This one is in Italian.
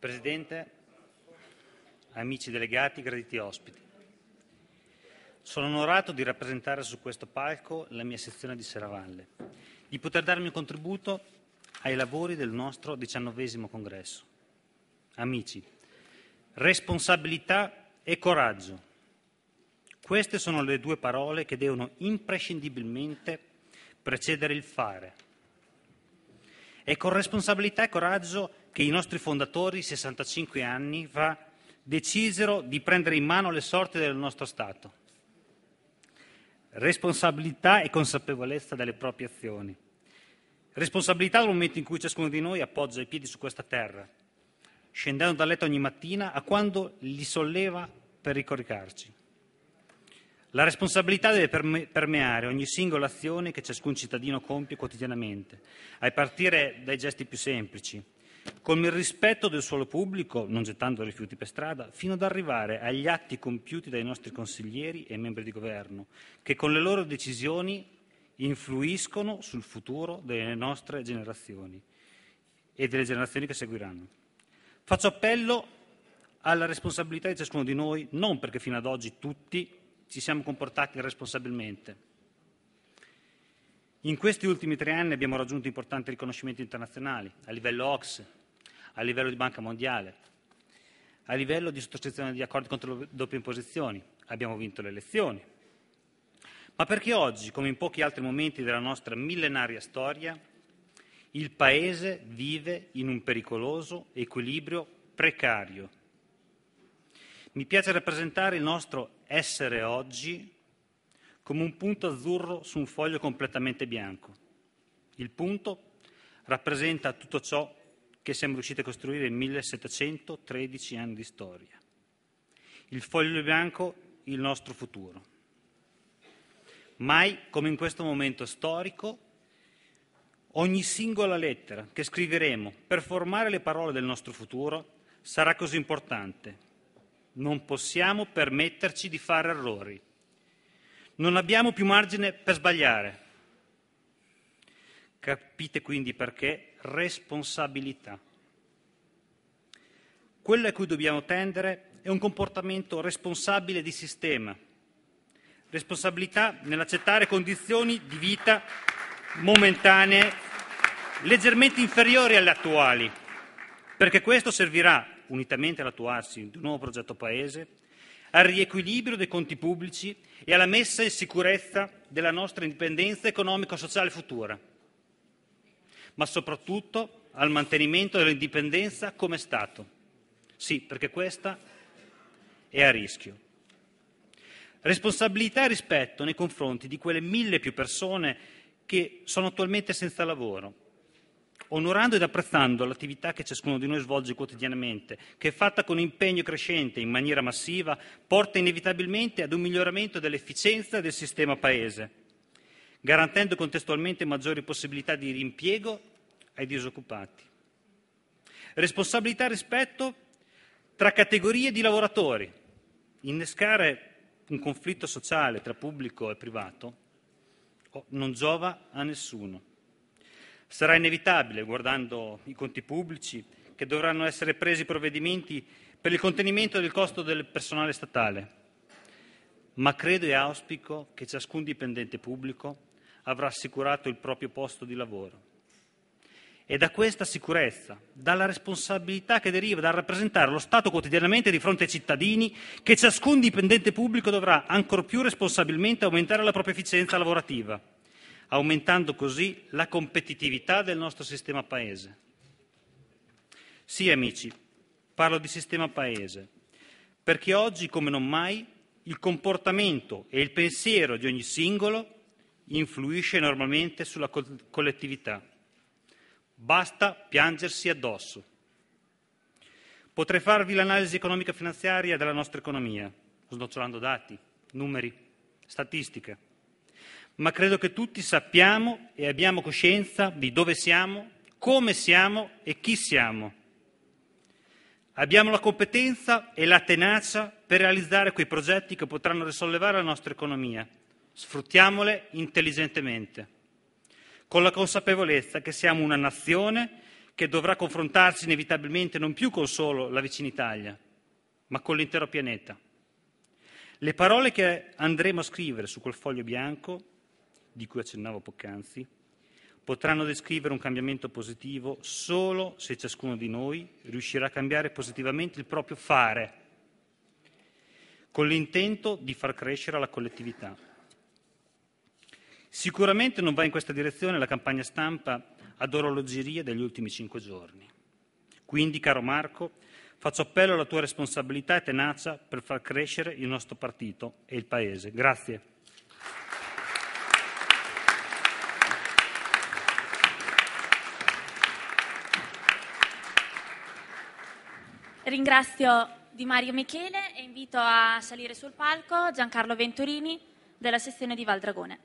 Presidente, amici delegati, graditi ospiti. Sono onorato di rappresentare su questo palco la mia sezione di Seravalle, di poter darmi un contributo ai lavori del nostro diciannovesimo congresso. Amici, responsabilità e coraggio. Queste sono le due parole che devono imprescindibilmente precedere il fare. E con responsabilità e coraggio che i nostri fondatori, 65 anni fa, decisero di prendere in mano le sorti del nostro Stato. Responsabilità e consapevolezza delle proprie azioni. Responsabilità dal momento in cui ciascuno di noi appoggia i piedi su questa terra, scendendo dal letto ogni mattina a quando li solleva per ricoricarci. La responsabilità deve permeare ogni singola azione che ciascun cittadino compie quotidianamente, a partire dai gesti più semplici, con il rispetto del suolo pubblico, non gettando rifiuti per strada, fino ad arrivare agli atti compiuti dai nostri consiglieri e membri di governo, che con le loro decisioni influiscono sul futuro delle nostre generazioni e delle generazioni che seguiranno. Faccio appello alla responsabilità di ciascuno di noi, non perché fino ad oggi tutti ci siamo comportati irresponsabilmente, in questi ultimi tre anni abbiamo raggiunto importanti riconoscimenti internazionali a livello OX, a livello di Banca Mondiale, a livello di sottoscrizione di accordi contro le doppie imposizioni. Abbiamo vinto le elezioni. Ma perché oggi, come in pochi altri momenti della nostra millenaria storia, il Paese vive in un pericoloso equilibrio precario. Mi piace rappresentare il nostro essere oggi come un punto azzurro su un foglio completamente bianco. Il punto rappresenta tutto ciò che siamo riusciti a costruire in 1713 anni di storia. Il foglio bianco, il nostro futuro. Mai come in questo momento storico Ogni singola lettera che scriveremo per formare le parole del nostro futuro sarà così importante. Non possiamo permetterci di fare errori. Non abbiamo più margine per sbagliare. Capite quindi perché responsabilità. Quello a cui dobbiamo tendere è un comportamento responsabile di sistema, responsabilità nell'accettare condizioni di vita momentanee leggermente inferiori alle attuali, perché questo servirà, unitamente all'attuarsi di un nuovo progetto Paese, al riequilibrio dei conti pubblici e alla messa in sicurezza della nostra indipendenza economico-sociale futura, ma soprattutto al mantenimento dell'indipendenza come Stato. Sì, perché questa è a rischio. Responsabilità e rispetto nei confronti di quelle mille più persone che sono attualmente senza lavoro, onorando ed apprezzando l'attività che ciascuno di noi svolge quotidianamente, che fatta con impegno crescente in maniera massiva porta inevitabilmente ad un miglioramento dell'efficienza del sistema Paese, garantendo contestualmente maggiori possibilità di rimpiego ai disoccupati. Responsabilità e rispetto tra categorie di lavoratori. Innescare un conflitto sociale tra pubblico e privato oh, non giova a nessuno. Sarà inevitabile, guardando i conti pubblici, che dovranno essere presi provvedimenti per il contenimento del costo del personale statale, ma credo e auspico che ciascun dipendente pubblico avrà assicurato il proprio posto di lavoro. E da questa sicurezza, dalla responsabilità che deriva dal rappresentare lo Stato quotidianamente di fronte ai cittadini, che ciascun dipendente pubblico dovrà ancor più responsabilmente aumentare la propria efficienza lavorativa aumentando così la competitività del nostro sistema Paese. Sì, amici, parlo di sistema Paese, perché oggi, come non mai, il comportamento e il pensiero di ogni singolo influisce enormemente sulla co- collettività. Basta piangersi addosso. Potrei farvi l'analisi economica finanziaria della nostra economia, snocciolando dati, numeri, statistiche ma credo che tutti sappiamo e abbiamo coscienza di dove siamo, come siamo e chi siamo. Abbiamo la competenza e la tenacia per realizzare quei progetti che potranno risollevare la nostra economia. Sfruttiamole intelligentemente, con la consapevolezza che siamo una nazione che dovrà confrontarsi inevitabilmente non più con solo la vicina Italia, ma con l'intero pianeta. Le parole che andremo a scrivere su quel foglio bianco di cui accennavo poc'anzi, potranno descrivere un cambiamento positivo solo se ciascuno di noi riuscirà a cambiare positivamente il proprio fare, con l'intento di far crescere la collettività. Sicuramente non va in questa direzione la campagna stampa ad orologeria degli ultimi cinque giorni. Quindi, caro Marco, Faccio appello alla tua responsabilità e tenacia per far crescere il nostro partito e il Paese. Grazie. ringrazio Di Mario Michele e invito a salire sul palco Giancarlo Venturini della sezione di Valdragone.